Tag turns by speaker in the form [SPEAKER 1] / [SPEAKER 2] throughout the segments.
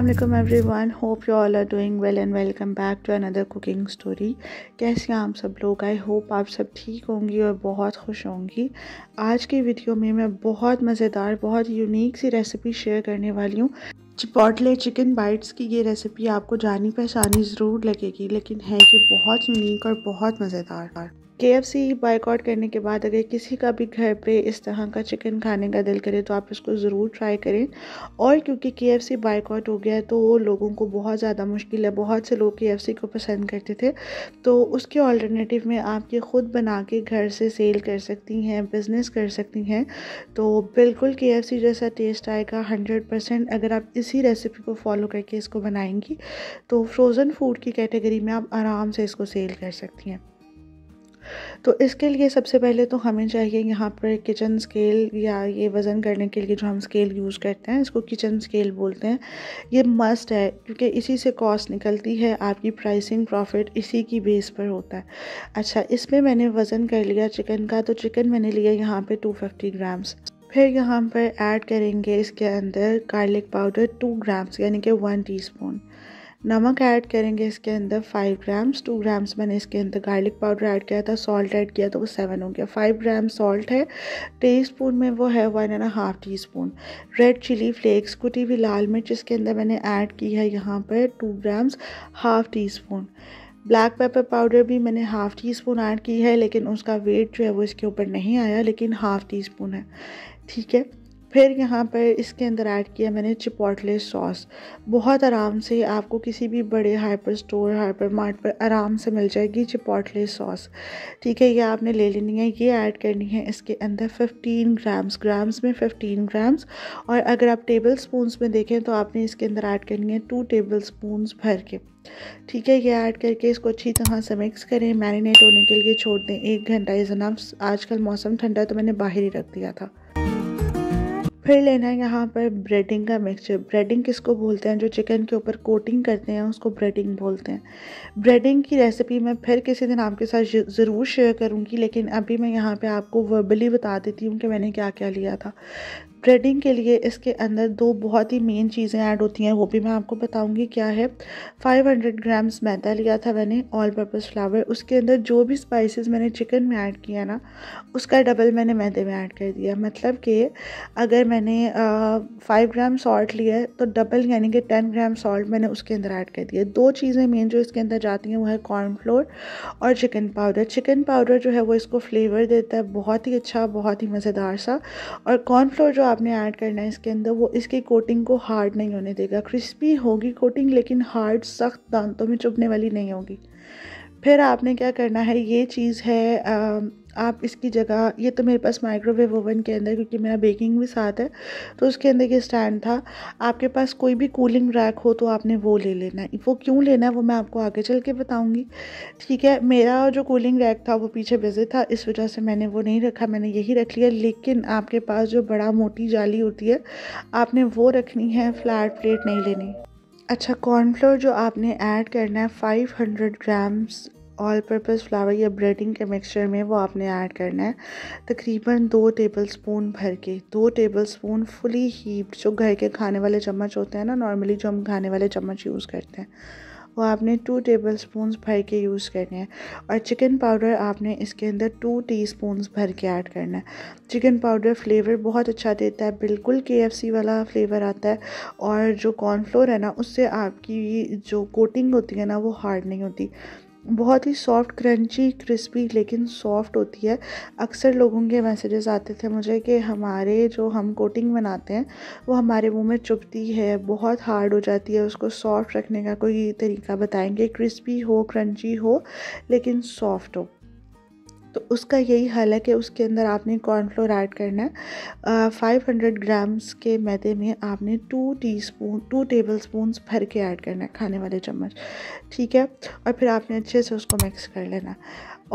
[SPEAKER 1] अल्लाम everyone hope you all are doing well and welcome back to another cooking story कैसे हैं आप सब लोग आई होप आप सब ठीक होंगी और बहुत खुश होंगी आज की वीडियो में मैं बहुत मज़ेदार बहुत यूनिक सी रेसिपी शेयर करने वाली हूँ चिपॉटले चिकन बाइट्स की ये रेसिपी आपको जानी पहचानी ज़रूर लगेगी लेकिन है ये बहुत यूनिक और बहुत मज़ेदार के एफ़ सी बाइकआउट करने के बाद अगर किसी का भी घर पे इस तरह का चिकन खाने का दिल करे तो आप इसको ज़रूर ट्राई करें और क्योंकि के एफ़ सी बाइकआउट हो गया है तो वो लोगों को बहुत ज़्यादा मुश्किल है बहुत से लोग के एफ़ सी को पसंद करते थे तो उसके ऑल्टरनेटिव में आप ये ख़ुद बना के घर से सेल कर सकती हैं बिज़नेस कर सकती हैं तो बिल्कुल के एफ़ सी जैसा टेस्ट आएगा हंड्रेड परसेंट अगर आप इसी रेसिपी को फॉलो करके इसको बनाएंगी तो फ्रोज़न फूड की कैटेगरी में आप आराम से इसको सेल कर सकती हैं तो इसके लिए सबसे पहले तो हमें चाहिए यहाँ पर किचन स्केल या ये वज़न करने के लिए जो हम स्केल यूज़ करते हैं इसको किचन स्केल बोलते हैं ये मस्ट है क्योंकि इसी से कॉस्ट निकलती है आपकी प्राइसिंग प्रॉफिट इसी की बेस पर होता है अच्छा इसमें मैंने वज़न कर लिया चिकन का तो चिकन मैंने लिया यहाँ पर टू ग्राम्स फिर यहाँ पर ऐड करेंगे इसके अंदर गार्लिक पाउडर टू ग्राम्स यानी कि वन टीस्पून नमक ऐड करेंगे इसके अंदर फाइव ग्राम्स टू ग्राम्स मैंने इसके अंदर गार्लिक पाउडर ऐड किया था सॉल्ट ऐड किया तो वो सेवन हो गया फाइव ग्राम सॉल्ट है टी स्पून में वो है one and half teaspoon red chilli flakes कुटी हुई लाल मिर्च इसके अंदर मैंने ऐड की है यहाँ पर two grams half teaspoon black pepper powder भी मैंने हाफ़ टी स्पून ऐड की है लेकिन उसका वेट जो है वो इसके ऊपर नहीं आया लेकिन हाफ़ टी स्पून है ठीक है फिर यहाँ पर इसके अंदर ऐड किया मैंने चिपोटले सॉस बहुत आराम से आपको किसी भी बड़े हाइपर स्टोर हाइपर मार्ट पर आराम से मिल जाएगी चिपोटले सॉस ठीक है ये आपने ले लेनी है ये ऐड करनी है इसके अंदर 15 ग्राम्स ग्राम्स में 15 ग्राम्स और अगर आप टेबल स्पून में देखें तो आपने इसके अंदर ऐड करनी है टू टेबल स्पून भर के ठीक है ये ऐड करके इसको अच्छी तरह से मिक्स करें मैरिनेट होने के लिए छोड़ दें एक घंटा इज अनफ आजकल मौसम ठंडा तो मैंने बाहर ही रख दिया था फिर लेना है यहाँ पर ब्रेडिंग का मिक्सचर ब्रेडिंग किसको बोलते हैं जो चिकन के ऊपर कोटिंग करते हैं उसको ब्रेडिंग बोलते हैं ब्रेडिंग की रेसिपी मैं फिर किसी दिन आपके साथ ज़रूर शेयर करूँगी लेकिन अभी मैं यहाँ पे आपको वर्बली बता देती हूँ कि मैंने क्या क्या लिया था ब्रेडिंग के लिए इसके अंदर दो बहुत ही मेन चीज़ें ऐड होती हैं वो भी मैं आपको बताऊंगी क्या है 500 ग्राम्स मैदा लिया था मैंने ऑल पर्पज़ फ्लावर उसके अंदर जो भी स्पाइसेस मैंने चिकन में ऐड किया ना उसका डबल मैंने मैदे में ऐड कर दिया मतलब कि अगर मैंने फ़ाइव ग्राम सॉल्ट लिया है तो डबल यानी कि टेन ग्राम सॉल्ट मैंने उसके अंदर ऐड कर दिया दो चीज़ें मेन जो इसके अंदर जाती हैं वो है कॉर्नफ्लोर और चिकन पाउडर चिकन पाउडर जो है वो इसको फ्लेवर देता है बहुत ही अच्छा बहुत ही मज़ेदार सा और कॉर्नफ्लोर जो आपने ऐड करना है इसके अंदर वो इसकी कोटिंग को हार्ड नहीं होने देगा क्रिस्पी होगी कोटिंग लेकिन हार्ड सख्त दांतों में चुभने वाली नहीं होगी फिर आपने क्या करना है ये चीज़ है आ, आप इसकी जगह ये तो मेरे पास माइक्रोवेव ओवन के अंदर क्योंकि मेरा बेकिंग भी साथ है तो उसके अंदर ये स्टैंड था आपके पास कोई भी कूलिंग रैक हो तो आपने वो ले लेना है वो क्यों लेना है वो मैं आपको आगे चल के बताऊँगी ठीक है मेरा जो कूलिंग रैक था वो पीछे बिजी था इस वजह से मैंने वो नहीं रखा मैंने यही रख लिया लेकिन आपके पास जो बड़ा मोटी जाली होती है आपने वो रखनी है फ्लैट प्लेट नहीं लेनी अच्छा कॉर्नफ्लोर जो आपने ऐड करना है 500 ग्राम्स ऑल पर्पज़ फ्लावर या ब्रेडिंग के मिक्सचर में वो आपने ऐड करना है तकरीबन दो टेबल स्पून भर के दो टेबल स्पून फुली हीप्ड जो घर के खाने वाले चम्मच होते हैं ना नॉर्मली जो हम खाने वाले चम्मच यूज़ करते हैं वो आपने टू टेबल स्पून भर के यूज़ करने हैं और चिकन पाउडर आपने इसके अंदर टू टी भर के ऐड करना है चिकन पाउडर फ्लेवर बहुत अच्छा देता है बिल्कुल के वाला फ्लेवर आता है और जो कॉर्नफ्लोर है ना उससे आपकी जो कोटिंग होती है ना वो हार्ड नहीं होती बहुत ही सॉफ्ट क्रंची क्रिस्पी लेकिन सॉफ्ट होती है अक्सर लोगों के मैसेजेस आते थे मुझे कि हमारे जो हम कोटिंग बनाते हैं वो हमारे मुंह में चुभती है बहुत हार्ड हो जाती है उसको सॉफ्ट रखने का कोई तरीका बताएंगे क्रिस्पी हो क्रंची हो लेकिन सॉफ्ट हो तो उसका यही हाल है कि उसके अंदर आपने कॉर्नफ्लोर ऐड करना है फाइव हंड्रेड ग्राम्स के मैदे में आपने two teaspoon two tablespoon भर के ऐड करना है खाने वाले चम्मच ठीक है और फिर आपने अच्छे से उसको मिक्स कर लेना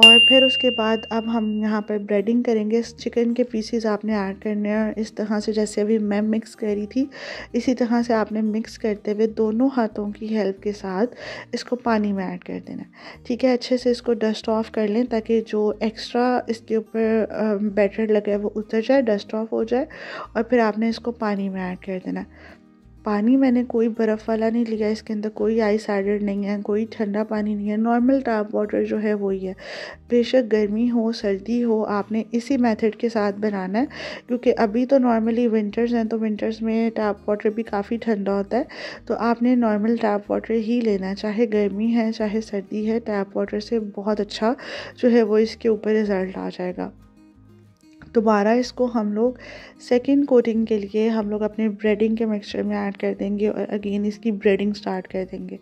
[SPEAKER 1] और फिर उसके बाद अब हम यहाँ पर ब्रेडिंग करेंगे इस चिकन के पीसीज़ आपने ऐड करने हैं इस तरह से जैसे अभी मैं मिक्स करी थी इसी तरह से आपने मिक्स करते हुए दोनों हाथों की हेल्प के साथ इसको पानी में ऐड कर देना ठीक है अच्छे से इसको डस्ट ऑफ कर लें ताकि जो एक्स्ट्रा इसके ऊपर बैटर लगे वो उतर जाए डस्ट ऑफ हो जाए और फिर आपने इसको पानी में ऐड कर देना पानी मैंने कोई बर्फ़ वाला नहीं लिया इसके अंदर कोई आइस एडेड नहीं है कोई ठंडा पानी नहीं है नॉर्मल टैप वाटर जो है वो ही है बेशक गर्मी हो सर्दी हो आपने इसी मेथड के साथ बनाना है क्योंकि अभी तो नॉर्मली विंटर्स हैं तो विंटर्स में टैप वाटर भी काफ़ी ठंडा होता है तो आपने नॉर्मल टैप वाटर ही लेना है चाहे गर्मी है चाहे सर्दी है टैप वाटर से बहुत अच्छा जो है वो इसके ऊपर रिज़ल्ट आ जाएगा दोबारा इसको हम लोग सेकेंड कोटिंग के लिए हम लोग अपने ब्रेडिंग के मिक्सचर में ऐड कर देंगे और अगेन इसकी ब्रेडिंग स्टार्ट कर देंगे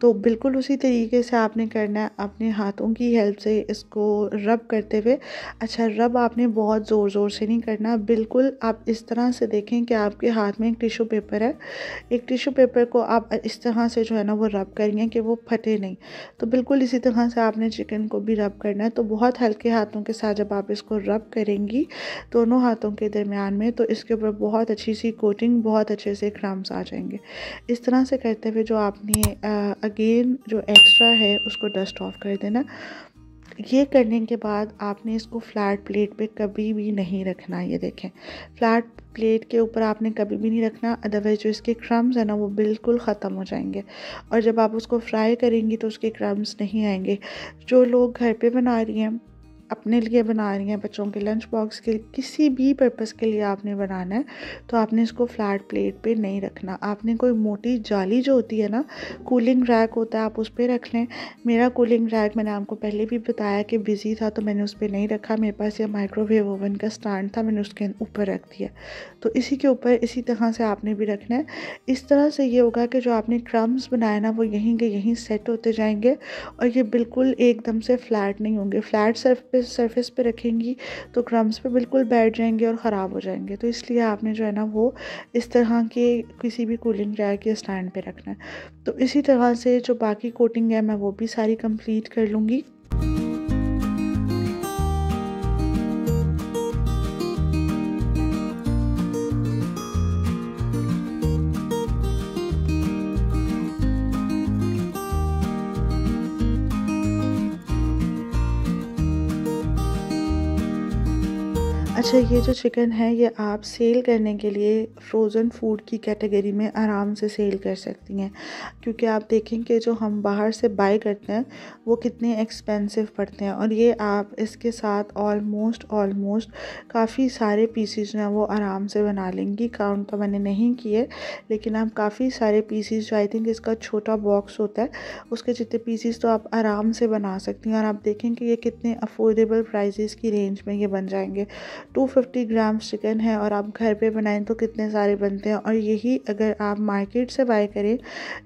[SPEAKER 1] तो बिल्कुल उसी तरीके से आपने करना है अपने हाथों की हेल्प से इसको रब करते हुए अच्छा रब आपने बहुत ज़ोर ज़ोर से नहीं करना बिल्कुल आप इस तरह से देखें कि आपके हाथ में एक टिशू पेपर है एक टिशू पेपर को आप इस तरह से जो है ना वो रब करेंगे कि वो फटे नहीं तो बिल्कुल इसी तरह से आपने चिकन को भी रब करना है तो बहुत हल्के हाथों के साथ जब आप इसको रब करेंगी दोनों हाथों के दरमियान में तो इसके ऊपर बहुत अच्छी सी कोटिंग बहुत अच्छे से क्रम्स आ जाएंगे इस तरह से करते हुए जो आपने अगेन जो एक्स्ट्रा है उसको डस्ट ऑफ कर देना ये करने के बाद आपने इसको फ्लैट प्लेट पे कभी भी नहीं रखना ये देखें फ्लैट प्लेट के ऊपर आपने कभी भी नहीं रखना अदरवाइज जो इसके क्रम्स हैं ना वो बिल्कुल ख़त्म हो जाएंगे और जब आप उसको फ्राई करेंगी तो उसके क्रम्स नहीं आएंगे जो लोग घर पे बना रही हैं अपने लिए बना रही हैं बच्चों के लंच बॉक्स के किसी भी पर्पस के लिए आपने बनाना है तो आपने इसको फ्लैट प्लेट पे नहीं रखना आपने कोई मोटी जाली जो होती है ना कूलिंग रैक होता है आप उस पर रख लें मेरा कूलिंग रैक मैंने आपको पहले भी बताया कि बिज़ी था तो मैंने उस पर नहीं रखा मेरे पास ये माइक्रोवेव ओवन का स्टैंड था मैंने उसके ऊपर रख दिया तो इसी के ऊपर इसी तरह से आपने भी रखना है इस तरह से ये होगा कि जो आपने क्रम्स बनाए ना वो यहीं के यहीं सेट होते जाएंगे और ये बिल्कुल एकदम से फ्लैट नहीं होंगे फ्लैट सर्फ पे सरफेस पे रखेंगी तो क्रम्स पे बिल्कुल बैठ जाएंगे और ख़राब हो जाएंगे तो इसलिए आपने जो है ना वो इस तरह के किसी भी कूलिंग ड्रायर के स्टैंड पे रखना है तो इसी तरह से जो बाकी कोटिंग है मैं वो भी सारी कंप्लीट कर लूँगी अच्छा ये जो चिकन है ये आप सेल करने के लिए फ्रोज़न फूड की कैटेगरी में आराम से सेल कर सकती हैं क्योंकि आप देखें कि जो हम बाहर से बाय करते हैं वो कितने एक्सपेंसिव पड़ते हैं और ये आप इसके साथ ऑलमोस्ट ऑलमोस्ट काफ़ी सारे पीसीज जो हैं वो आराम से बना लेंगी काउंट तो मैंने नहीं किए लेकिन आप काफ़ी सारे पीसीज जो आई थिंक इसका छोटा बॉक्स होता है उसके जितने पीसीज तो आप आराम से बना सकती हैं और आप देखें कि ये कितने अफोर्डेबल प्राइजेस की रेंज में ये बन जाएंगे 250 ग्राम्स चिकन है और आप घर पे बनाएं तो कितने सारे बनते हैं और यही अगर आप मार्केट से बाय करें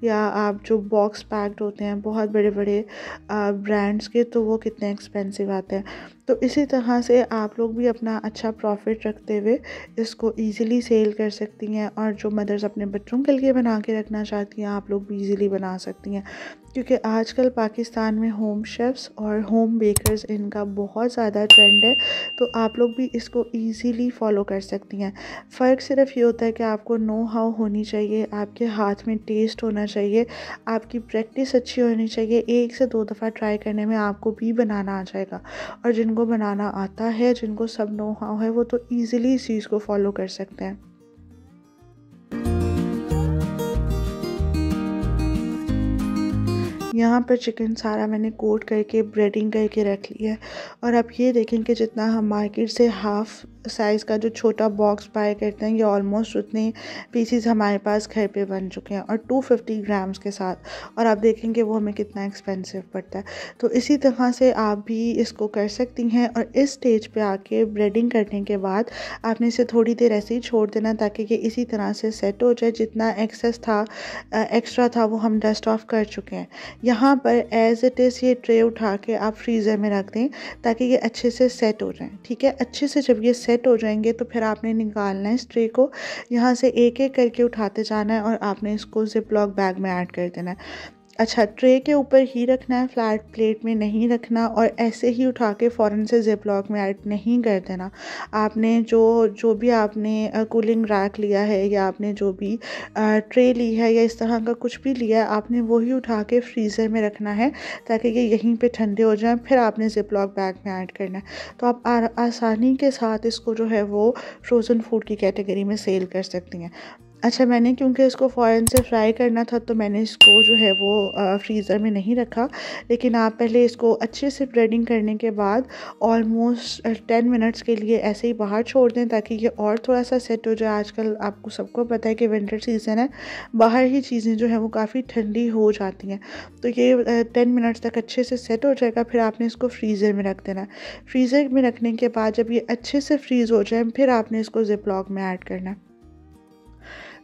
[SPEAKER 1] या आप जो बॉक्स पैक्ड होते हैं बहुत बड़े बड़े ब्रांड्स के तो वो कितने एक्सपेंसिव आते हैं तो इसी तरह से आप लोग भी अपना अच्छा प्रॉफिट रखते हुए इसको ईजिली सेल कर सकती हैं और जो मदर्स अपने बच्चों के लिए बना के रखना चाहती हैं आप लोग भी ईजिली बना सकती हैं क्योंकि आजकल पाकिस्तान में होम शेफ्स और होम बेकर्स इनका बहुत ज़्यादा ट्रेंड है तो आप लोग भी इसको ईज़िली फॉलो कर सकती हैं फ़र्क सिर्फ ये होता है कि आपको नो हाउ होनी चाहिए आपके हाथ में टेस्ट होना चाहिए आपकी प्रैक्टिस अच्छी होनी चाहिए एक से दो दफ़ा ट्राई करने में आपको भी बनाना आ जाएगा और जिन जिनको बनाना आता है जिनको सब नो हाउ है वो तो ईज़िली इस चीज़ को फॉलो कर सकते हैं यहाँ पर चिकन सारा मैंने कोट करके ब्रेडिंग करके रख लिया है और आप ये देखें कि जितना हम मार्केट से हाफ़ साइज़ का जो छोटा बॉक्स बाय करते हैं ये ऑलमोस्ट उतने पीसीज हमारे पास घर पे बन चुके हैं और 250 ग्राम्स के साथ और आप देखेंगे वो हमें कितना एक्सपेंसिव पड़ता है तो इसी तरह से आप भी इसको कर सकती हैं और इस स्टेज पे आके ब्रेडिंग करने के बाद आपने इसे थोड़ी देर ऐसे ही छोड़ देना ताकि ये इसी तरह से सेट हो जाए जितना एक्सेस था एक्स्ट्रा था वो हम डस्ट ऑफ कर चुके हैं यहाँ पर एज इट इज़ ये ट्रे उठा के आप फ्रीज़र में रख दें ताकि ये अच्छे से सेट हो जाए ठीक है अच्छे से जब ये सेट सेट हो जाएंगे तो फिर आपने निकालना है स्ट्रे को यहाँ से एक एक करके उठाते जाना है और आपने इसको जिप लॉक बैग में ऐड कर देना है अच्छा ट्रे के ऊपर ही रखना है फ्लैट प्लेट में नहीं रखना और ऐसे ही उठा के फ़ौरन से जिप लॉक में ऐड नहीं कर देना आपने जो जो भी आपने कूलिंग रैक लिया है या आपने जो भी ट्रे ली है या इस तरह का कुछ भी लिया है आपने वही उठा के फ्रीज़र में रखना है ताकि ये यहीं पे ठंडे हो जाएं फिर आपने जिप लॉक बैग में ऐड करना है तो आप आसानी के साथ इसको जो है वो फ्रोज़न फूड की कैटेगरी में सेल कर सकती हैं अच्छा मैंने क्योंकि इसको फ़ौरन से फ्राई करना था तो मैंने इसको जो है वो फ्रीज़र में नहीं रखा लेकिन आप पहले इसको अच्छे से ब्रेडिंग करने के बाद ऑलमोस्ट टेन मिनट्स के लिए ऐसे ही बाहर छोड़ दें ताकि ये और थोड़ा सा सेट हो जाए आजकल आपको सबको पता है कि विंटर सीज़न है बाहर ही चीज़ें जो है वो काफ़ी ठंडी हो जाती हैं तो ये टेन मिनट्स तक अच्छे से सेट हो जाएगा फिर आपने इसको फ्रीज़र में रख देना फ्रीज़र में रखने के बाद जब ये अच्छे से फ्रीज़ हो जाए फिर आपने इसको जिप लॉक में ऐड करना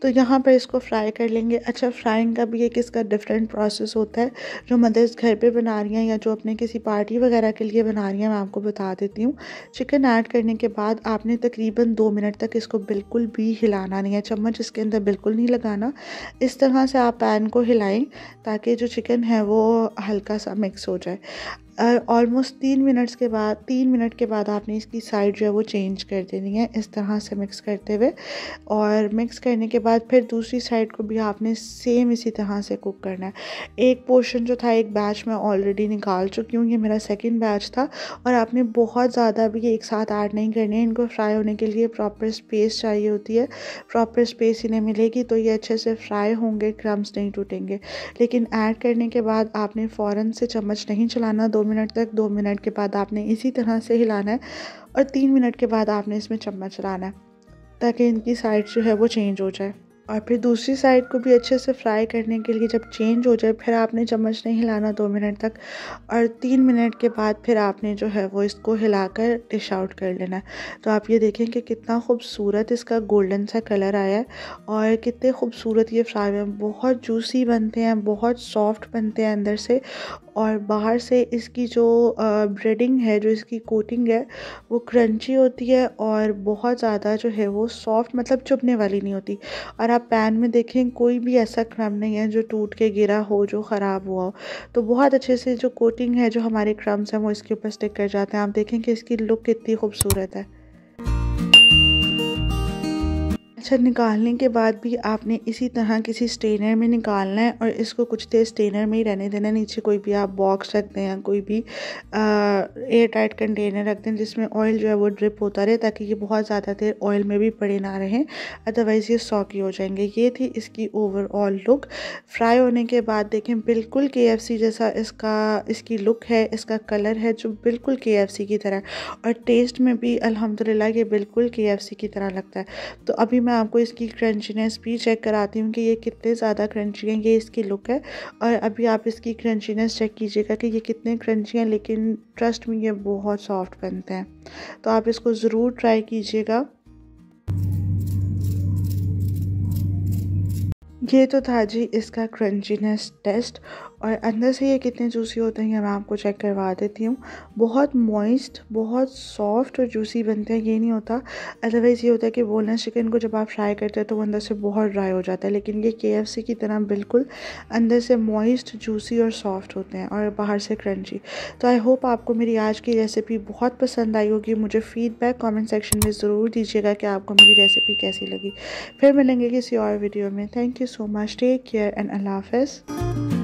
[SPEAKER 1] तो यहाँ पर इसको फ्राई कर लेंगे अच्छा फ्राइंग का भी एक इसका डिफरेंट प्रोसेस होता है जो मदर्स घर पे बना रही हैं या जो अपने किसी पार्टी वगैरह के लिए बना रही हैं मैं आपको बता देती हूँ चिकन ऐड करने के बाद आपने तकरीबन दो मिनट तक इसको बिल्कुल भी हिलाना नहीं है चम्मच इसके अंदर बिल्कुल नहीं लगाना इस तरह से आप पैन को हिलाएं ताकि जो चिकन है वो हल्का सा मिक्स हो जाए ऑलमोस्ट तीन मिनट्स के बाद तीन मिनट के बाद आपने इसकी साइड जो है वो चेंज कर देनी है इस तरह से मिक्स करते हुए और मिक्स करने के बाद फिर दूसरी साइड को भी आपने सेम इसी तरह से कुक करना है एक पोर्शन जो था एक बैच मैं ऑलरेडी निकाल चुकी हूँ ये मेरा सेकेंड बैच था और आपने बहुत ज़्यादा भी एक साथ ऐड नहीं करने इनको फ्राई होने के लिए प्रॉपर स्पेस चाहिए होती है प्रॉपर स्पेस इन्हें मिलेगी तो ये अच्छे से फ्राई होंगे क्रम्स नहीं टूटेंगे लेकिन ऐड करने के बाद आपने फ़ौरन से चम्मच नहीं चलाना दो मिनट तक दो मिनट के बाद आपने इसी तरह से हिलाना है और तीन मिनट के बाद आपने इसमें चम्मच लाना है ताकि इनकी साइड जो है वो चेंज हो जाए और फिर दूसरी साइड को भी अच्छे से फ्राई करने के लिए जब चेंज हो जाए फिर आपने चम्मच नहीं हिलाना दो मिनट तक और तीन मिनट के बाद फिर आपने जो है वो इसको हिलाकर डिश आउट कर लेना है तो आप ये देखें कि कितना खूबसूरत इसका गोल्डन सा कलर आया है और कितने खूबसूरत ये फ्राई हुए बहुत जूसी बनते हैं बहुत सॉफ्ट बनते हैं अंदर से और बाहर से इसकी जो ब्रेडिंग है जो इसकी कोटिंग है वो क्रंची होती है और बहुत ज़्यादा जो है वो सॉफ्ट मतलब चुभने वाली नहीं होती और आप पैन में देखें कोई भी ऐसा क्रम नहीं है जो टूट के गिरा हो जो ख़राब हुआ हो तो बहुत अच्छे से जो कोटिंग है जो हमारे क्रम्स हैं वो इसके ऊपर स्टिक कर जाते हैं आप देखें कि इसकी लुक कितनी खूबसूरत है अच्छा निकालने के बाद भी आपने इसी तरह किसी स्टेनर में निकालना है और इसको कुछ देर स्टेनर में ही रहने देना नीचे कोई भी आप बॉक्स रख दें या कोई भी एयर टाइट कंटेनर रख दें जिसमें ऑयल जो है वो ड्रिप होता रहे ताकि ये बहुत ज़्यादा देर ऑयल में भी पड़े ना रहें अदरवाइज़ ये सॉकी हो जाएंगे ये थी इसकी ओवरऑल लुक फ्राई होने के बाद देखें बिल्कुल के जैसा इसका इसकी लुक है इसका कलर है जो बिल्कुल के की तरह और टेस्ट में भी अलहमदिल्ला ये बिल्कुल के की तरह लगता है तो अभी मैं मैं आपको इसकी क्रंचीनेस भी चेक कराती हूँ कि ये कितने ज़्यादा क्रंची हैं ये इसकी लुक है और अभी आप इसकी क्रंचीनेस चेक कीजिएगा कि ये कितने क्रंची हैं लेकिन ट्रस्ट में ये बहुत सॉफ्ट बनते हैं तो आप इसको ज़रूर ट्राई कीजिएगा ये तो था जी इसका क्रंचीनेस टेस्ट और अंदर से ये कितने जूसी होते हैं ये मैं आपको चेक करवा देती हूँ बहुत मॉइस्ट बहुत सॉफ्ट और जूसी बनते हैं ये नहीं होता अदरवाइज़ ये होता है कि बोनलेस चिकन को जब आप फ्राई करते हैं तो वो अंदर से बहुत ड्राई हो जाता है लेकिन ये के की तरह बिल्कुल अंदर से मॉइस्ट जूसी और सॉफ्ट होते हैं और बाहर से क्रंची तो आई होप आपको मेरी आज की रेसिपी बहुत पसंद आई होगी मुझे फीडबैक कॉमेंट सेक्शन में ज़रूर दीजिएगा कि आपको मेरी रेसिपी कैसी लगी फिर मिलेंगे किसी और वीडियो में thank you so much take care and अल्लाह हाफ